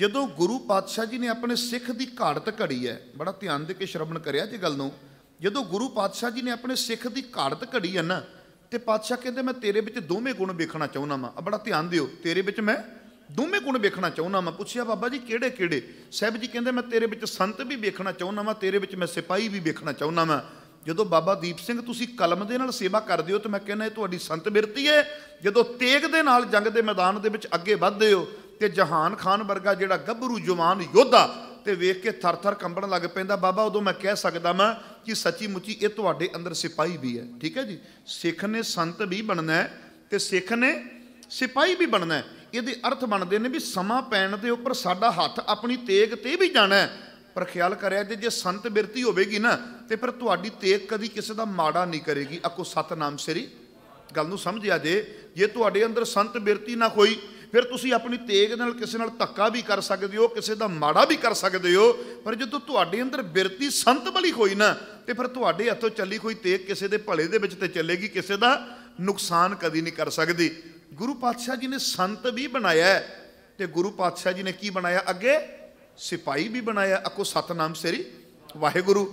ਜਦੋਂ ਗੁਰੂ ਪਾਤਸ਼ਾਹ ਜੀ ਨੇ ਆਪਣੇ ਸਿੱਖ ਦੀ ਘਾੜਤ ਘੜੀ ਹੈ ਬੜਾ ਧਿਆਨ ਦੇ ਕੇ ਸ਼ਰਮਣ ਕਰਿਆ ਜੀ ਗੱਲ ਨੂੰ ਜਦੋਂ ਗੁਰੂ ਪਾਤਸ਼ਾਹ ਜੀ ਨੇ ਆਪਣੇ ਸਿੱਖ ਦੀ ਘਾੜਤ ਘੜੀ ਹੈ ਨਾ ਤੇ ਪਾਤਸ਼ਾਹ ਕਹਿੰਦੇ ਮੈਂ ਤੇਰੇ ਵਿੱਚ ਦੋਵੇਂ ਗੁਣ ਵੇਖਣਾ ਚਾਹੁੰਦਾ ਮਾਂ ਬੜਾ ਧਿਆਨ ਦਿਓ ਤੇਰੇ ਵਿੱਚ ਮੈਂ ਦੋਵੇਂ ਗੁਣ ਵੇਖਣਾ ਚਾਹੁੰਦਾ ਮੈਂ ਪੁੱਛਿਆ ਬਾਬਾ ਜੀ ਕਿਹੜੇ ਕਿਹੜੇ ਸਹਿਬ ਜੀ ਕਹਿੰਦੇ ਮੈਂ ਤੇਰੇ ਵਿੱਚ ਸੰਤ ਵੀ ਵੇਖਣਾ ਚਾਹੁੰਦਾ ਮੈਂ ਤੇਰੇ ਵਿੱਚ ਮੈਂ ਸਿਪਾਹੀ ਵੀ ਵੇਖਣਾ ਚਾਹੁੰਦਾ ਮੈਂ ਜਦੋਂ ਬਾਬਾ ਦੀਪ ਸਿੰਘ ਤੁਸੀਂ ਕਲਮ ਦੇ ਨਾਲ ਸੇਵਾ ਕਰਦੇ ਹੋ ਤਾਂ ਮੈਂ ਕਹਿੰਦਾ ਇਹ ਤੁਹਾਡੀ ਸੰਤ ਬਿਰਤੀ ਹੈ ਜਦੋਂ ਤੇਗ ਦੇ ਨਾਲ ਜੰਗ ਦੇ ਮੈਦਾਨ ਦੇ ਵਿੱਚ ਅੱਗੇ ਵੱਧਦੇ ਹੋ ਤੇ ਜਹਾਨ ਖਾਨ ਵਰਗਾ ਜਿਹੜਾ ਗੱਭਰੂ ਜਵਾਨ ਯੋਧਾ ਤੇ ਵੇਖ ਕੇ ਥਰਥਰ ਕੰਬਣ ਲੱਗ ਪੈਂਦਾ ਬਾਬਾ ਉਦੋਂ ਮੈਂ ਕਹਿ ਸਕਦਾ ਮੈਂ ਕਿ ਸੱਚੀ ਮੁੱਚੀ ਇਹ ਤੁਹਾਡੇ ਅੰਦਰ ਸਿਪਾਹੀ ਵੀ ਹੈ ਠੀਕ ਹੈ ਜੀ ਸਿੱਖ ਨੇ ਸੰਤ ਵੀ ਬਣਨਾ ਹੈ ਤੇ ਸਿੱਖ ਨੇ ਸਿਪਾਹੀ ਵੀ ਬਣਨਾ ਹੈ ਇਹਦੇ ਅਰਥ ਬਣਦੇ ਨੇ ਵੀ ਸਮਾਂ ਪੈਣ ਦੇ ਉੱਪਰ ਸਾਡਾ ਹੱਥ ਆਪਣੀ ਤੇਗ ਤੇ ਵੀ ਜਾਣਾ ਪਰ ਖਿਆਲ ਕਰਿਆ ਜੇ ਜੇ ਸੰਤ ਬਿਰਤੀ ਹੋਵੇਗੀ ਨਾ ਤੇ ਫਿਰ ਤੁਹਾਡੀ ਤੇਗ ਕਦੀ ਕਿਸੇ ਦਾ ਮਾੜਾ ਨਹੀਂ ਕਰੇਗੀ ਅਕੋ ਸਤਨਾਮ ਸ੍ਰੀ ਗੱਲ ਨੂੰ ਸਮਝਿਆ ਜੇ ਜੇ ਤੁਹਾਡੇ ਅੰਦਰ ਸੰਤ ਬਿਰਤੀ ਨਾ ਹੋਈ ਫਿਰ ਤੁਸੀਂ ਆਪਣੀ ਤੇਗ ਨਾਲ ਕਿਸੇ ਨਾਲ ਧੱਕਾ ਵੀ ਕਰ ਸਕਦੇ ਹੋ ਕਿਸੇ ਦਾ ਮਾੜਾ ਵੀ ਕਰ ਸਕਦੇ ਹੋ ਪਰ ਜਦੋਂ ਤੁਹਾਡੇ ਅੰਦਰ ਬਿਰਤੀ ਸੰਤ ਬਲੀ ਹੋਈ ਨਾ ਤੇ ਫਿਰ ਤੁਹਾਡੇ ਹੱਥੋਂ ਚੱਲੀ ਕੋਈ ਤੇਗ ਕਿਸੇ ਦੇ ਭਲੇ ਦੇ ਵਿੱਚ ਤੇ ਚੱਲੇਗੀ ਕਿਸੇ ਦਾ ਨੁਕਸਾਨ ਕਦੀ ਨਹੀਂ ਕਰ ਸਕਦੀ ਗੁਰੂ ਪਾਤਸ਼ਾਹ ਜੀ ਨੇ ਸੰਤ ਵੀ ਬਣਾਇਆ ਤੇ ਗੁਰੂ ਪਾਤਸ਼ਾਹ ਜੀ ਨੇ ਕੀ ਬਣਾਇਆ ਅੱਗੇ ਸਿਪਾਈ ਵੀ ਬਣਾਇਆ ਅਕੋ ਸਤਨਾਮ ਸੇਰੀ ਵਾਹਿਗੁਰੂ